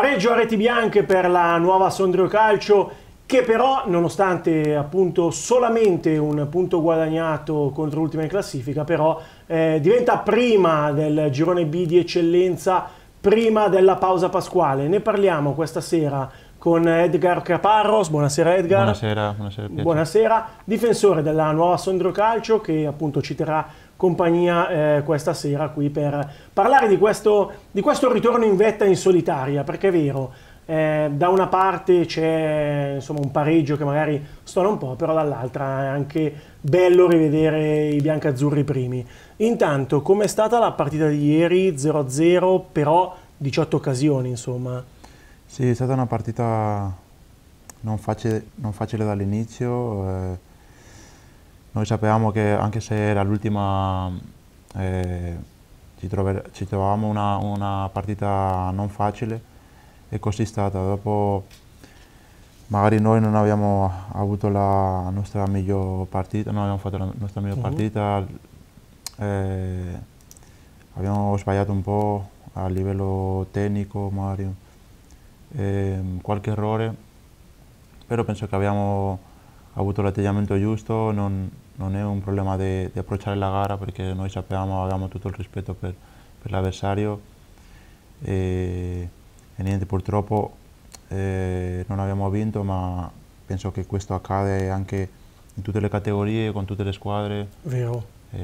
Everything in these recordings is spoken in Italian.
Pareggio a reti bianche per la nuova Sondrio Calcio che però nonostante appunto solamente un punto guadagnato contro l'ultima in classifica però eh, diventa prima del girone B di eccellenza prima della pausa pasquale ne parliamo questa sera con Edgar Caparros. Buonasera Edgar. Buonasera, buonasera, buonasera. difensore della nuova Sondrio Calcio che appunto ci terrà compagnia eh, questa sera qui per parlare di questo, di questo, ritorno in vetta in solitaria, perché è vero, eh, da una parte c'è un pareggio che magari stona un po', però dall'altra è anche bello rivedere i biancazzurri primi. Intanto, com'è stata la partita di ieri? 0-0, però 18 occasioni, insomma. Sì, è stata una partita non facile, non facile dall'inizio. Eh, noi sapevamo che anche se era l'ultima eh, ci, ci, trovavamo una, una, partita non facile e così è stata. Dopo magari noi non abbiamo avuto la nostra miglior partita, non abbiamo fatto la nostra miglior mm -hmm. partita, eh, abbiamo sbagliato un po' a livello tecnico Mario ehm, qualche errore, però penso che abbiamo avuto l'atteggiamento giusto, non, non è un problema di, di, approcciare la gara perché noi sappiamo, abbiamo tutto il rispetto per, per l'avversario e, e, niente, purtroppo eh, non abbiamo vinto ma penso che questo accade anche in tutte le categorie, con tutte le squadre. Vero. E,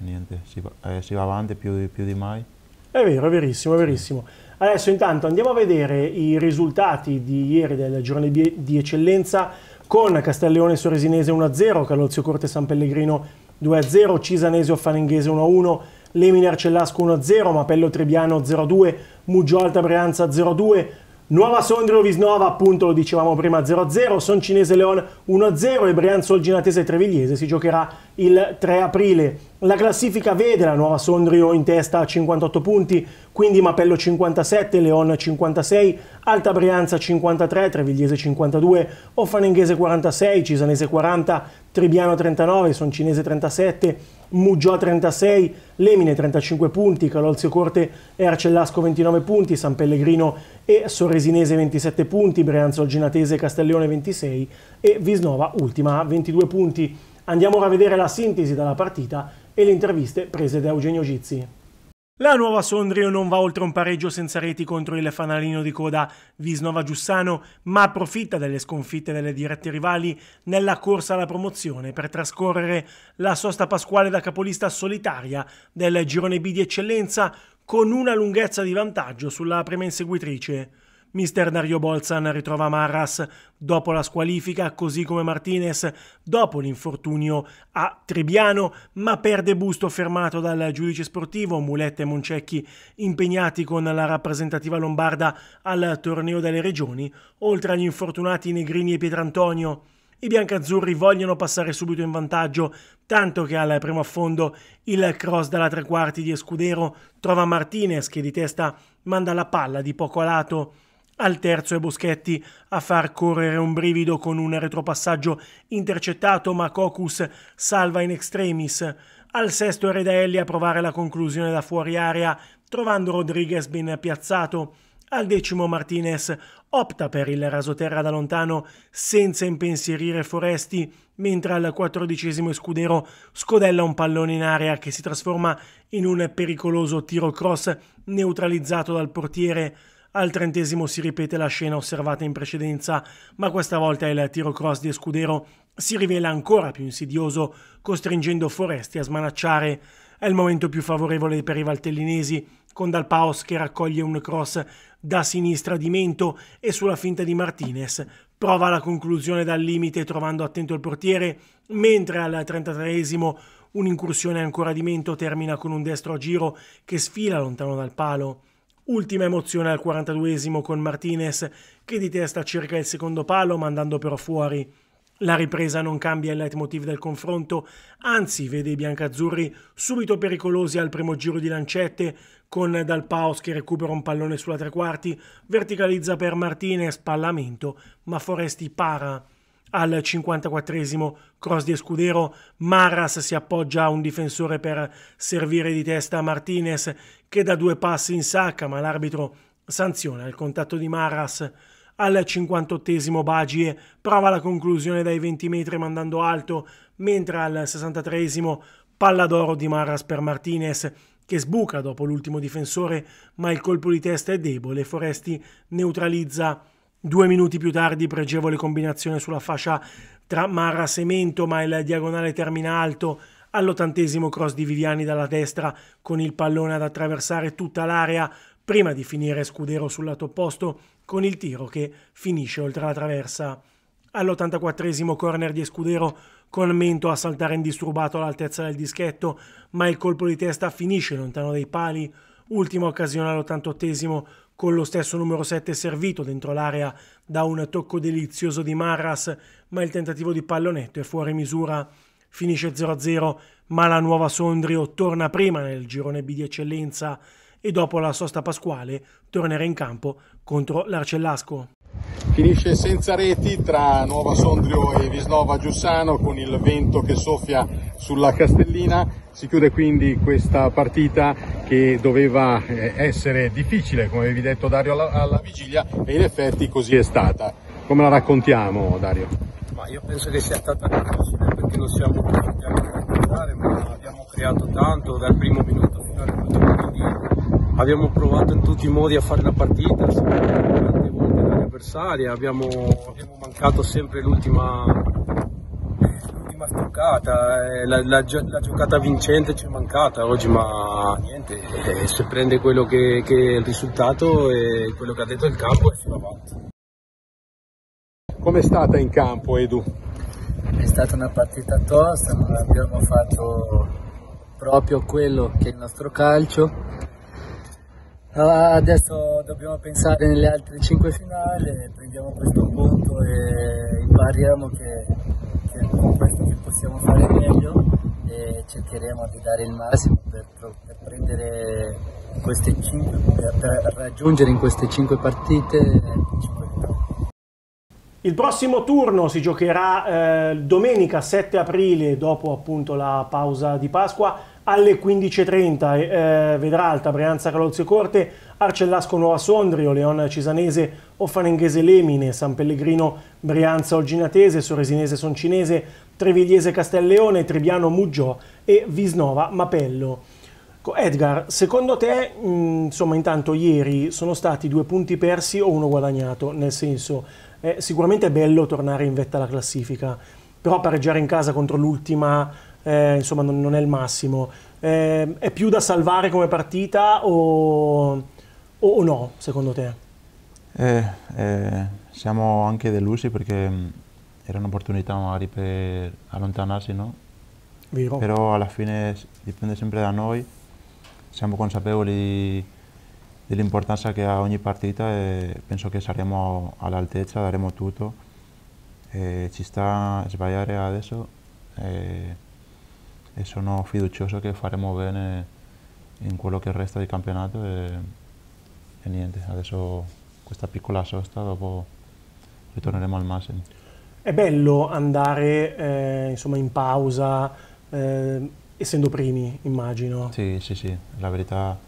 e niente, si va, eh, si va avanti più, più di mai. È vero, è verissimo, è verissimo. Sì. Adesso intanto andiamo a vedere i risultati di ieri del giornata di eccellenza con Castelleone Soresinese 1-0, Calozio Corte San Pellegrino 2-0, Cisanese Offalenghese 1-1, Leminer Cellasco 1-0, Mapello Trebbiano 0-2, Muggio Alta Brianza 0-2, Nuova Sondrio Visnova, appunto lo dicevamo prima 0-0, Soncinese Leon 1-0 e Brianzo Olginatese Trevigliese si giocherà il 3 aprile. La classifica vede la nuova Sondrio in testa a 58 punti, quindi Mapello 57, Leon 56, Alta Brianza 53, Trevigliese 52, Offanenghese 46, Cisanese 40, Tribiano 39, Soncinese 37, Muggio 36, Lemine 35 punti, Calolzio Corte e Arcellasco 29 punti, San Pellegrino e Sorresinese 27 punti, Brianza Olginatese e Castellone 26 e Visnova ultima 22 punti. Andiamo ora a vedere la sintesi della partita e le interviste prese da Eugenio Gizzi. La nuova Sondrio non va oltre un pareggio senza reti contro il fanalino di coda Visnova Giussano, ma approfitta delle sconfitte delle dirette rivali nella corsa alla promozione per trascorrere la sosta pasquale da capolista solitaria del girone B di eccellenza con una lunghezza di vantaggio sulla prima inseguitrice. Mister Dario Bolzan ritrova Marras dopo la squalifica, così come Martinez dopo l'infortunio a Tribiano, ma perde Busto fermato dal giudice sportivo, Muletta e Moncecchi impegnati con la rappresentativa lombarda al torneo delle regioni, oltre agli infortunati Negrini e Pietrantonio. I biancazzurri vogliono passare subito in vantaggio, tanto che al primo affondo il cross dalla tre quarti di Escudero trova Martinez che di testa manda la palla di poco a lato al terzo è Boschetti a far correre un brivido con un retropassaggio intercettato ma Cocus salva in extremis. Al sesto è Redaelli a provare la conclusione da fuori area trovando Rodriguez ben piazzato. Al decimo Martinez opta per il rasoterra da lontano senza impensierire Foresti, mentre al quattordicesimo Scudero scodella un pallone in area che si trasforma in un pericoloso tiro cross neutralizzato dal portiere. Al trentesimo si ripete la scena osservata in precedenza, ma questa volta il tiro cross di Escudero si rivela ancora più insidioso, costringendo Foresti a smanacciare. È il momento più favorevole per i valtellinesi, con Dal Paos che raccoglie un cross da sinistra di Mento e sulla finta di Martinez. Prova la conclusione dal limite trovando attento il portiere, mentre al 33esimo un'incursione ancora di Mento termina con un destro a giro che sfila lontano dal palo. Ultima emozione al 42esimo con Martinez che di testa cerca il secondo palo mandando però fuori. La ripresa non cambia il leitmotiv del confronto, anzi vede i biancazzurri subito pericolosi al primo giro di lancette, con Dal Paos che recupera un pallone sulla tre quarti, verticalizza per Martinez, pallamento, ma Foresti para. Al 54esimo cross di Escudero, Marras si appoggia a un difensore per servire di testa a Martinez che dà due passi in sacca ma l'arbitro sanziona il contatto di Marras. Al 58esimo Bagie prova la conclusione dai 20 metri mandando alto, mentre al 63esimo palla d'oro di Marras per Martinez che sbuca dopo l'ultimo difensore ma il colpo di testa è debole, Foresti neutralizza Due minuti più tardi pregevole combinazione sulla fascia tra Marra e Mento, ma il diagonale termina alto all'ottantesimo cross di Viviani dalla destra con il pallone ad attraversare tutta l'area prima di finire Scudero sul lato opposto con il tiro che finisce oltre la traversa. All'84esimo corner di Scudero con Mento a saltare indisturbato all'altezza del dischetto ma il colpo di testa finisce lontano dai pali. Ultima occasione all'88esimo con lo stesso numero 7 servito dentro l'area da un tocco delizioso di Marras, ma il tentativo di pallonetto è fuori misura. Finisce 0-0, ma la nuova Sondrio torna prima nel girone B di eccellenza e dopo la sosta pasquale tornerà in campo contro l'Arcellasco. Finisce senza reti tra Nuova Sondrio e Visnova Giussano con il vento che soffia sulla Castellina. Si chiude quindi questa partita che doveva eh, essere difficile, come avevi detto Dario alla, alla vigilia, e in effetti così è stata. Come la raccontiamo Dario? Ma io penso che sia stata difficile perché non siamo riusciti a raccontare, ma abbiamo creato tanto dal primo minuto fino all'ultimo, quindi abbiamo provato in tutti i modi a fare la partita, avversaria, abbiamo, abbiamo mancato sempre l'ultima giocata, eh, la, la, la, giocata vincente ci è mancata oggi, ma niente, eh, se prende quello che, che, è il risultato e quello che ha detto il campo e fino avanti. Com'è stata in campo Edu? È stata una partita tosta, non abbiamo fatto proprio quello che è il nostro calcio, Adesso dobbiamo pensare nelle altre 5 finali, prendiamo questo punto e impariamo che, che con questo che possiamo fare meglio e cercheremo di dare il massimo per, per prendere queste cinque, per raggiungere in queste 5 partite il prossimo turno si giocherà eh, domenica 7 aprile dopo appunto la pausa di Pasqua alle 15.30 eh, vedrà Alta Brianza Calozio Corte, Arcellasco Nuova Sondrio, Leon Cisanese, Offanenghese Lemine, San Pellegrino Brianza Olginatese, Soresinese Soncinese, Trevigliese Castelleone, Trebbiano Muggiò e Visnova Mapello. Edgar, secondo te, mm, insomma, intanto ieri sono stati due punti persi o uno guadagnato? Nel senso, eh, sicuramente è bello tornare in vetta alla classifica, però pareggiare in casa contro l'ultima eh, insomma non, non, è il massimo. Eh, è più da salvare come partita o, o, o no, secondo te? Eh, eh siamo anche delusi perché mm, era un'opportunità magari per allontanarsi, no? Vero. Però alla fine dipende sempre da noi, siamo consapevoli dell'importanza che ha ogni partita e penso che saremo all'altezza, daremo tutto. ci sta a sbagliare adesso e sono fiducioso che faremo bene in quello che resta di campionato e, e niente, adesso questa piccola sosta dopo ritorneremo al massimo. È bello andare eh, insomma, in pausa eh, essendo primi, immagino. Sì, sì, sì, la verità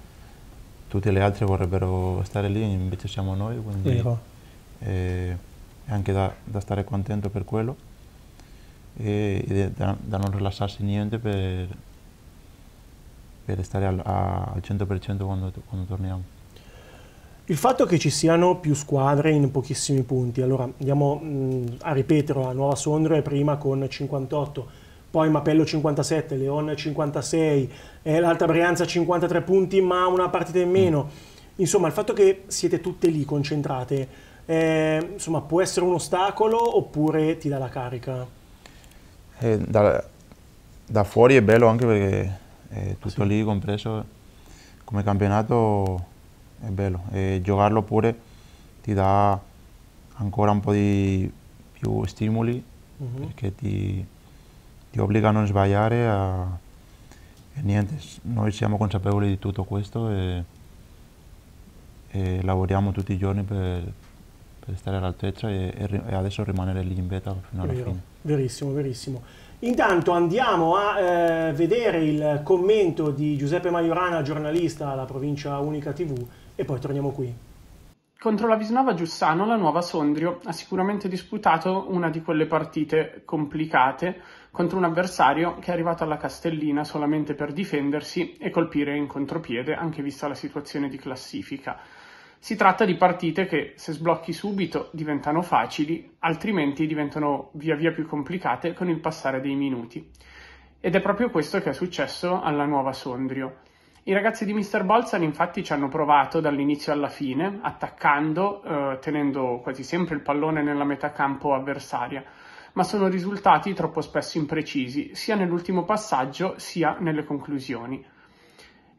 tutti gli altri vorrebbero stare lì, invece siamo noi, quindi Vero. è anche da, da stare contento per quello e, da, da, non rilasciarsi niente per, per stare al, al 100% quando, quando torniamo. Il fatto che ci siano più squadre in pochissimi punti, allora andiamo mh, a ripetere, la Nuova Sondrio è prima con 58, poi Mapello 57, Leon 56, eh, l'Alta Brianza 53 punti ma una partita in meno. Mm. Insomma il fatto che siete tutte lì concentrate, eh, insomma può essere un ostacolo oppure ti dà la carica? eh, da, da, fuori è bello anche perché è tutto sì. lì compreso come campionato è bello e giocarlo pure ti dà ancora un po' di più stimoli uh mhm. -huh. perché ti, ti obbliga a non sbagliare a, e niente, noi siamo consapevoli di tutto questo e, e lavoriamo tutti i giorni per, per stare all'altezza e, e, adesso rimanere lì in beta fino alla Vero, fine. Verissimo, verissimo. Intanto andiamo a eh, vedere il commento di Giuseppe Maiorana, giornalista alla provincia Unica TV, e poi torniamo qui. Contro la Visnova Giussano la nuova Sondrio ha sicuramente disputato una di quelle partite complicate contro un avversario che è arrivato alla Castellina solamente per difendersi e colpire in contropiede anche vista la situazione di classifica. Si tratta di partite che, se sblocchi subito, diventano facili, altrimenti diventano via via più complicate con il passare dei minuti. Ed è proprio questo che è successo alla nuova Sondrio. I ragazzi di Mr. Bolzan infatti ci hanno provato dall'inizio alla fine, attaccando, eh, tenendo quasi sempre il pallone nella metà campo avversaria, ma sono risultati troppo spesso imprecisi, sia nell'ultimo passaggio sia nelle conclusioni.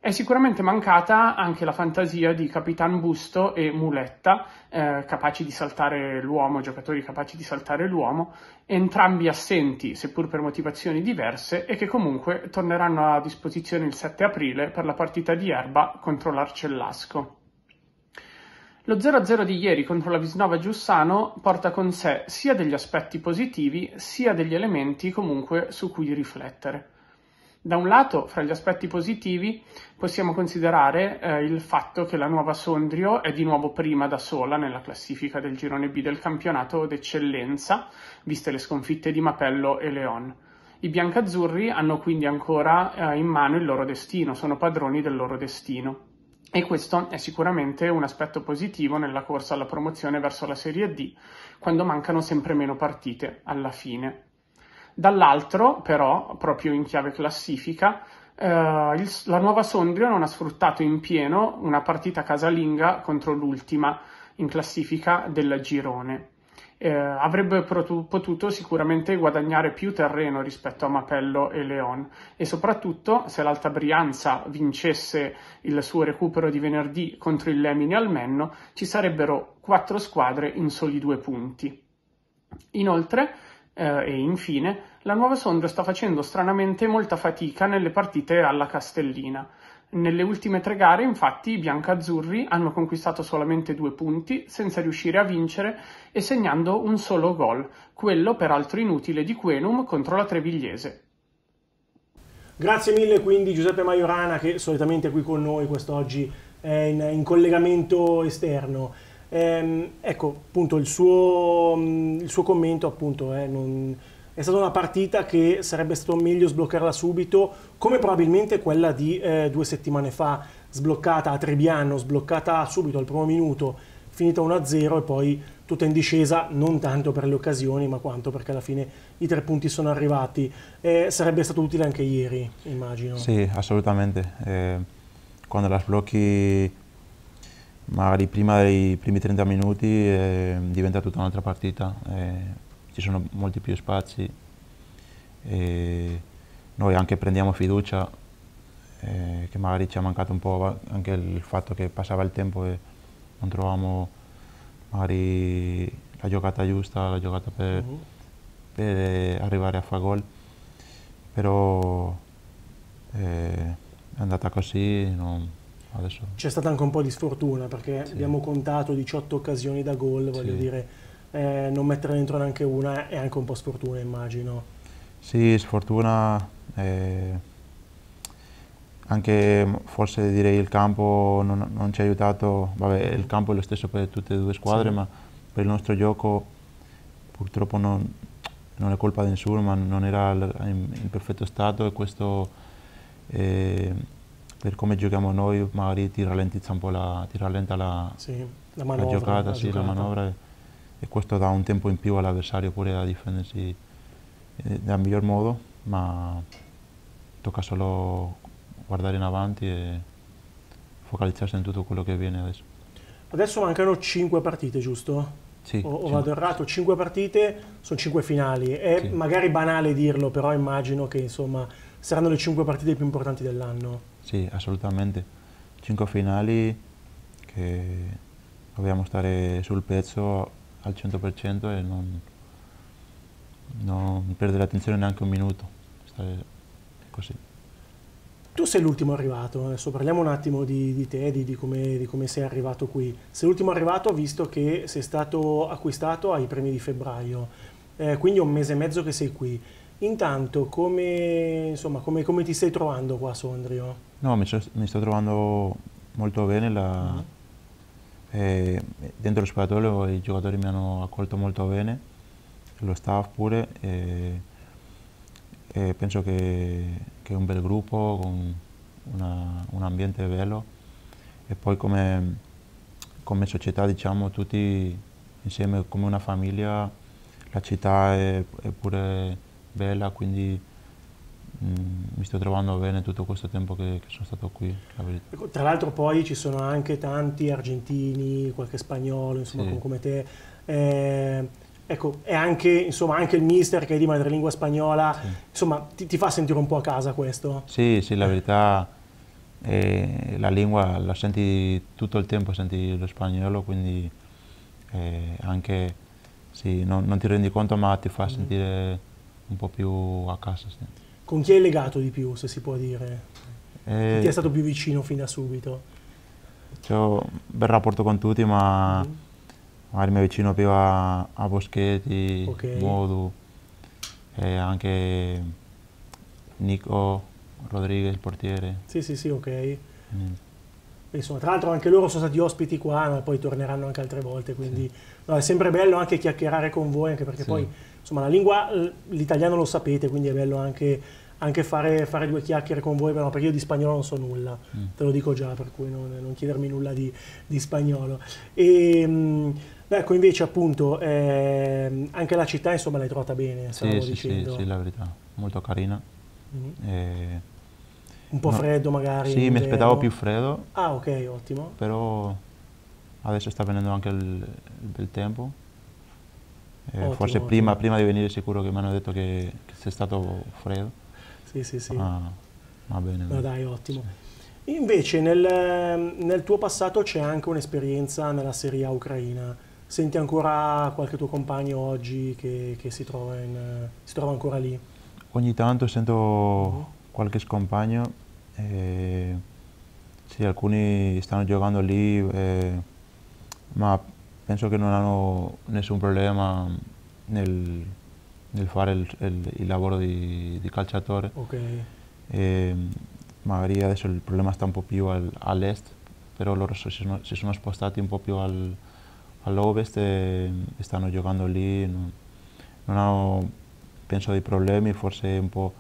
È sicuramente mancata anche la fantasia di Capitan Busto e Muletta, eh, capaci di saltare l'uomo, giocatori capaci di saltare l'uomo, entrambi assenti, seppur per motivazioni diverse, e che comunque torneranno a disposizione il 7 aprile per la partita di Erba contro l'Arcellasco. Lo 0-0 di ieri contro la Visnova Giussano porta con sé sia degli aspetti positivi sia degli elementi comunque su cui riflettere. Da un lato, fra gli aspetti positivi, possiamo considerare eh, il fatto che la nuova Sondrio è di nuovo prima da sola nella classifica del girone B del campionato d'eccellenza, viste le sconfitte di Mapello e Leon. I biancazzurri hanno quindi ancora eh, in mano il loro destino, sono padroni del loro destino. E questo è sicuramente un aspetto positivo nella corsa alla promozione verso la Serie D, quando mancano sempre meno partite alla fine. Dall'altro, però, proprio in chiave classifica, eh, il, la nuova Sondrio non ha sfruttato in pieno una partita casalinga contro l'ultima in classifica del girone. Eh, avrebbe protu- potuto sicuramente guadagnare più terreno rispetto a Mapello e Leon e soprattutto se l'Alta Brianza vincesse il suo recupero di venerdì contro il Lemini Almenno ci sarebbero quattro squadre in soli due punti. Inoltre eh, e infine la nuova sonda sta facendo stranamente molta fatica nelle partite alla Castellina. Nelle ultime tre gare, infatti, i biancazzurri hanno conquistato solamente due punti senza riuscire a vincere e segnando un solo gol, quello peraltro inutile di Quenum contro la Trevigliese. Grazie mille quindi Giuseppe Maiorana che solitamente è qui con noi quest'oggi è in, in collegamento esterno. Ehm, ecco, appunto, il suo, mm, il suo commento appunto, eh, non, è stata una partita che sarebbe stato meglio sbloccarla subito, come probabilmente quella di eh, due settimane fa, sbloccata a Trebiano, sbloccata subito al primo minuto, finita 1-0 e poi tutta in discesa, non tanto per le occasioni, ma quanto perché alla fine i tre punti sono arrivati. Eh, sarebbe stato utile anche ieri, immagino. Sì, assolutamente. Eh, quando la sblocchi magari prima dei primi 30 minuti eh, diventa tutta un'altra partita, eh, ci sono molti più spazi, eh, noi anche prendiamo fiducia, eh, che magari ci ha mancato un po' anche il fatto che passava il tempo e non trovavamo magari la giocata giusta, la giocata per, uh -huh. per eh, arrivare a fare gol, però eh, è andata così. Non, Adesso... C'è stata anche un po' di sfortuna perché sì. abbiamo contato 18 occasioni da gol, voglio sì. dire, eh, non mettere dentro neanche una è anche un po' sfortuna immagino. Sì, sfortuna, eh, anche mm, forse direi il campo non, non, ci ha aiutato, vabbè il campo è lo stesso per tutte e due squadre sì. ma per il nostro gioco purtroppo non, non è colpa di nessuno ma non era in, in perfetto stato e questo... Eh, per come giochiamo noi magari ti rallentizza un po' la, la, sì, la, manovra, la giocata, sì, giocata. manovra e, e, questo dà un tempo in più all'avversario pure a difendersi nel eh, miglior modo, ma tocca solo guardare in avanti e focalizzarsi in tutto quello che viene adesso. Adesso mancano 5 partite, giusto? Sì, o, o vado errato, 5 partite sono 5 finali, è sì. magari banale dirlo, però immagino che insomma saranno le 5 partite più importanti dell'anno. Sì, assolutamente. Cinque finali che dobbiamo stare eh, sul pezzo al 100% e non, non perdere attenzione neanche un minuto, stare eh, così. Tu sei l'ultimo arrivato, adesso parliamo un attimo di, di te, di, di come, com sei arrivato qui. Sei l'ultimo arrivato visto che sei stato acquistato ai primi di febbraio, eh, quindi è un mese e mezzo che sei qui. Intanto come, insomma, come, come ti stai trovando qua a Sondrio? No, mi, so, mi sto trovando molto bene. La, uh-huh. eh, dentro lo spogliatoio i giocatori mi hanno accolto molto bene, lo staff pure. Eh, eh, penso che, che, è un bel gruppo, con una, un ambiente bello e poi come, come società diciamo tutti insieme come una famiglia la città è, è pure bella quindi Mm, mi sto trovando bene tutto questo tempo che, che sono stato qui. La ecco, Tra l'altro poi ci sono anche tanti argentini, qualche spagnolo, insomma, sì. come te. Eh, ecco, è anche, insomma, anche, il mister che è di madrelingua spagnola, sì. insomma, ti, ti, fa sentire un po' a casa questo? Sì, sì, la verità eh, la lingua la senti tutto il tempo, senti lo spagnolo, quindi eh, anche, sì, non, non, ti rendi conto, ma ti fa mm. sentire un po' più a casa. Sì. Con chi hai legato di più, se si può dire? E... Chi eh, ti è stato più vicino fin da subito? Ho un bel rapporto con tutti, ma mm. magari mi avvicino più a, a Boschetti, okay. Modu, e anche Nico Rodriguez, il portiere. Sì, sì, sì, ok. Mm. Insomma, tra l'altro anche loro sono stati ospiti qua, ma poi torneranno anche altre volte, quindi sì. no, è sempre bello anche chiacchierare con voi, anche perché sì. poi insomma la lingua, l'italiano lo sapete, quindi è bello anche, anche fare, fare, due chiacchiere con voi, perché io di spagnolo non so nulla, mm. te lo dico già, per cui non, non chiedermi nulla di, di spagnolo. E, ehm, ecco invece appunto eh, anche la città insomma l'hai trovata bene, sì, sì, dicendo. Sì, sì, la verità, molto carina. Mm. Mm-hmm. E... Eh, Un po' no. freddo magari? Sì, mi aspettavo più freddo. Ah ok, ottimo. Però adesso sta venendo anche il, il bel tempo. Eh, forse prima, prima, di venire sicuro che mi hanno detto che, che sei stato freddo. Sì, sì, sì. Ah, va bene. Ma dai, ottimo. Sì. Invece nel, nel, tuo passato c'è anche un'esperienza nella Serie A ucraina. Senti ancora qualche tuo compagno oggi che, che si, trova in, si, trova ancora lì? Ogni tanto sento mhm. qualche scompagno. Eh, sì, alcuni stanno giocando lì, eh, ma penso che non hanno nessun problema nel, nel fare il, il, il, lavoro di, di calciatore. Okay. E, ehm, magari adesso il problema sta un po' più al, all'est, però loro si sono, si sono, spostati un po' più al, all'ovest e stanno giocando lì. Non, non hanno, penso, dei problemi, forse un po'...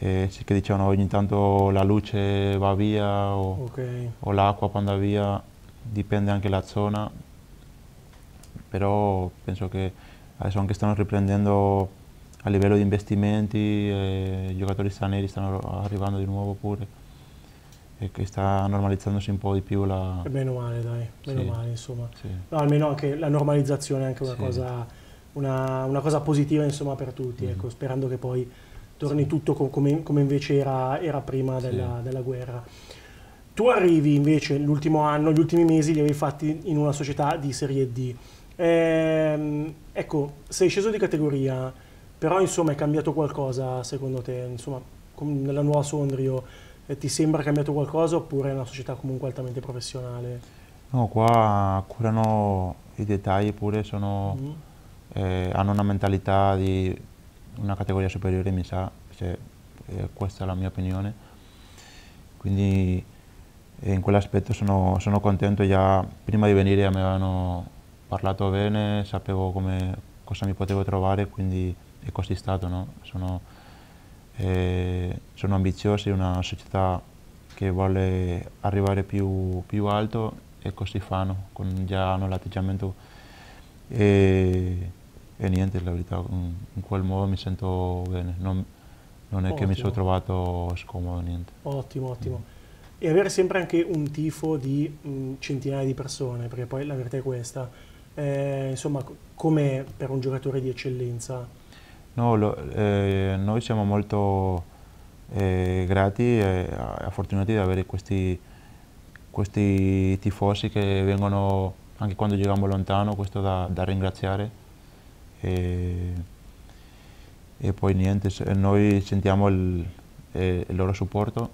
Eh, sì che dicevano ogni tanto la luce va via o, okay. o l'acqua quando va via, dipende anche la zona, però penso che adesso anche stanno riprendendo a livello di investimenti, eh, i giocatori stranieri stanno arrivando di nuovo pure e che sta normalizzandosi un po' di più la... Eh, meno male dai, meno sì. male insomma. Sì. No, almeno anche la normalizzazione è anche una, sì. cosa, una, una cosa, positiva insomma per tutti, mm. ecco, sperando che poi torni tutto com come, come, invece era, era prima della, della guerra. Tu arrivi invece l'ultimo anno, gli ultimi mesi li avevi fatti in una società di serie D. Ehm, ecco, sei sceso di categoria, però insomma è cambiato qualcosa secondo te? Insomma, con, nella nuova Sondrio eh, ti sembra cambiato qualcosa oppure è una società comunque altamente professionale? No, qua curano i dettagli pure, sono, mm. eh, hanno una mentalità di una categoria superiore, mi sa, cioè, eh, questa è la mia opinione. Quindi eh, in quell'aspetto sono, sono contento, già prima di venire mi avevano parlato bene, sapevo come, cosa mi potevo trovare, quindi è così stato. No? Sono, eh, sono ambiziosi, una società che vuole arrivare più, più alto e così fanno, con, già hanno l'atteggiamento e, e, niente, la verità, in quel modo mi sento bene, non, non è ottimo. che mi sono trovato scomodo, niente. Ottimo, mm. ottimo. Mm. E avere sempre anche un tifo di mh, mm, centinaia di persone, perché poi la verità è questa, eh, insomma, come per un giocatore di eccellenza? No, lo, eh, noi siamo molto eh, grati e fortunati di avere questi, questi, tifosi che vengono, anche quando giochiamo lontano, questo da, da ringraziare. E, e, poi niente, noi sentiamo il, eh, il loro supporto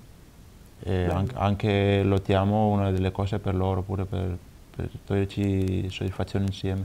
e anche, anche lottiamo una delle cose per loro, pure per, per toglierci soddisfazione insieme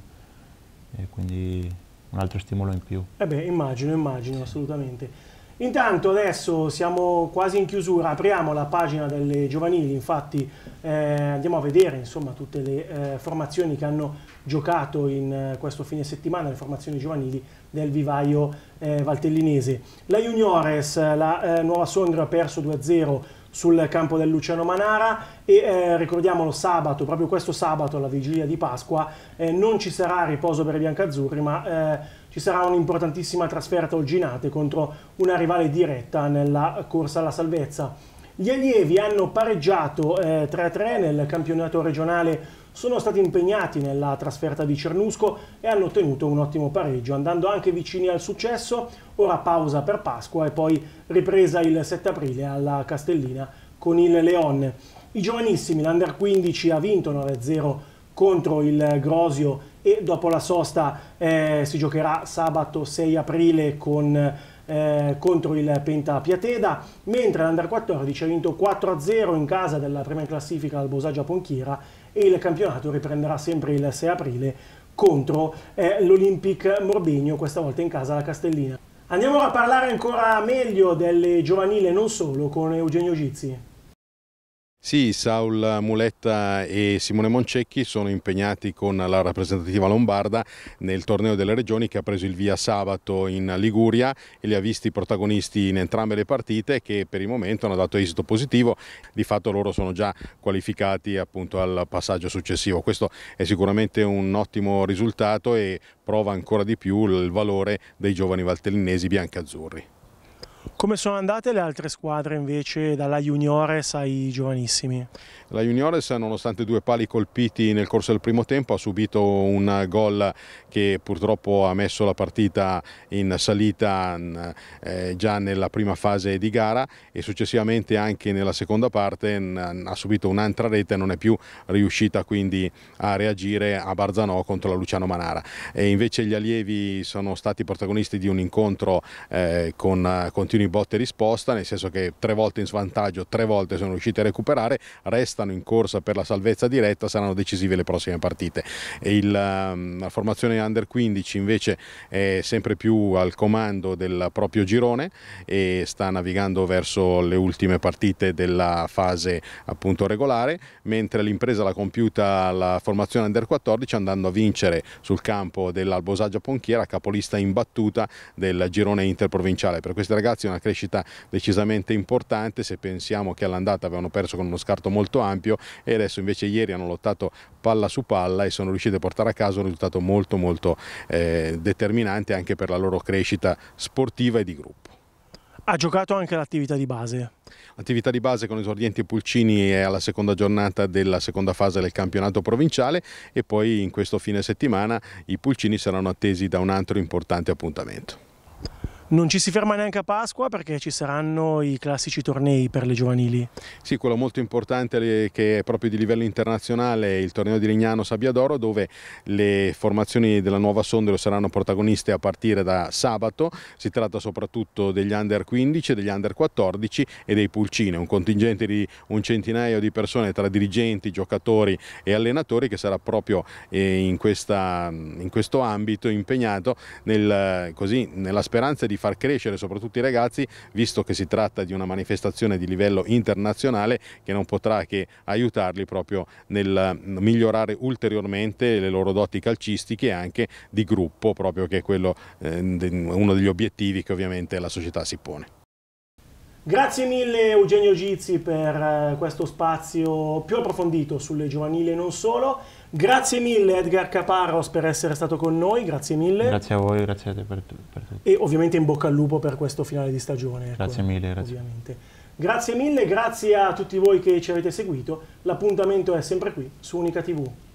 e quindi un altro stimolo in più. Eh beh, immagino, immagino, sì. assolutamente. Intanto adesso siamo quasi in chiusura, apriamo la pagina delle giovanili, infatti eh, andiamo a vedere insomma, tutte le eh, formazioni che hanno giocato in eh, questo fine settimana, le formazioni giovanili del vivaio eh, valtellinese. La Juniores, la eh, nuova Sondra ha perso 2-0 sul campo del Luciano Manara e eh, ricordiamolo sabato, proprio questo sabato alla vigilia di Pasqua eh, non ci sarà riposo per i biancazzurri ma eh, ci sarà un'importantissima trasferta olginate contro una rivale diretta nella corsa alla salvezza. Gli allievi hanno pareggiato 3-3 eh, nel campionato regionale sono stati impegnati nella trasferta di Cernusco e hanno ottenuto un ottimo pareggio, andando anche vicini al successo. Ora pausa per Pasqua e poi ripresa il 7 aprile alla Castellina con il Leon. I giovanissimi, l'Under 15 ha vinto 9-0 contro il Grosio e dopo la sosta eh, si giocherà sabato 6 aprile con eh, contro il Penta Piateda, mentre l'Under 14 ha vinto 4-0 in casa della prima classifica al Bosagia Ponchiera e il campionato riprenderà sempre il 6 aprile contro eh, l'Olympic Morbegno, questa volta in casa alla Castellina. Andiamo a parlare ancora meglio delle giovanili e non solo con Eugenio Gizzi. Sì, Saul Muletta e Simone Moncecchi sono impegnati con la rappresentativa lombarda nel torneo delle regioni che ha preso il via sabato in Liguria e li ha visti protagonisti in entrambe le partite che per il momento hanno dato esito positivo, di fatto loro sono già qualificati appunto al passaggio successivo. Questo è sicuramente un ottimo risultato e prova ancora di più il valore dei giovani valtellinesi bianca-azzurri. Come sono andate le altre squadre invece dalla Juniores ai giovanissimi? La Juniores nonostante due pali colpiti nel corso del primo tempo ha subito un gol che purtroppo ha messo la partita in salita eh, già nella prima fase di gara e successivamente anche nella seconda parte ha subito un'altra rete e non è più riuscita quindi a reagire a Barzanò contro la Luciano Manara. E invece gli allievi sono stati protagonisti di un incontro eh, con eh, continuità continui botte e risposta, nel senso che tre volte in svantaggio, tre volte sono riusciti a recuperare, restano in corsa per la salvezza diretta, saranno decisive le prossime partite. Il, ehm, la formazione under 15 invece è sempre più al comando del proprio girone e sta navigando verso le ultime partite della fase appunto regolare, mentre l'impresa l'ha compiuta la formazione under 14 andando a vincere sul campo dell'Albosaggio Ponchiera, capolista imbattuta del girone interprovinciale. Per questi ragazzi Lazio, una crescita decisamente importante se pensiamo che all'andata avevano perso con uno scarto molto ampio e adesso invece ieri hanno lottato palla su palla e sono riusciti a portare a casa un risultato molto molto eh, determinante anche per la loro crescita sportiva e di gruppo. Ha giocato anche l'attività di base? L'attività di base con esordienti e pulcini è alla seconda giornata della seconda fase del campionato provinciale e poi in questo fine settimana i pulcini saranno attesi da un altro importante appuntamento. Non ci si ferma neanche a Pasqua perché ci saranno i classici tornei per le giovanili. Sì, quello molto importante che è proprio di livello internazionale, è il torneo di Legnano Sabbiadoro, dove le formazioni della nuova Sondrio saranno protagoniste a partire da sabato. Si tratta soprattutto degli under 15, degli under 14 e dei pulcine, un contingente di un centinaio di persone tra dirigenti, giocatori e allenatori che sarà proprio eh, in, questa, in questo ambito impegnato nel, così, nella speranza di far crescere soprattutto i ragazzi, visto che si tratta di una manifestazione di livello internazionale che non potrà che aiutarli proprio nel mm, migliorare ulteriormente le loro doti calcistiche e anche di gruppo, proprio che è quello, eh, uno degli obiettivi che ovviamente la società si pone. Grazie mille Eugenio Gizzi per eh, questo spazio più approfondito sulle giovanili e non solo. Grazie mille Edgar Caparros per essere stato con noi, grazie mille. Grazie a voi, grazie a te per, per tutto. E ovviamente in bocca al lupo per questo finale di stagione. Ecco, mille, grazie. Ovviamente. Grazie mille, grazie a tutti voi che ci avete seguito. L'appuntamento è sempre qui su Unica TV.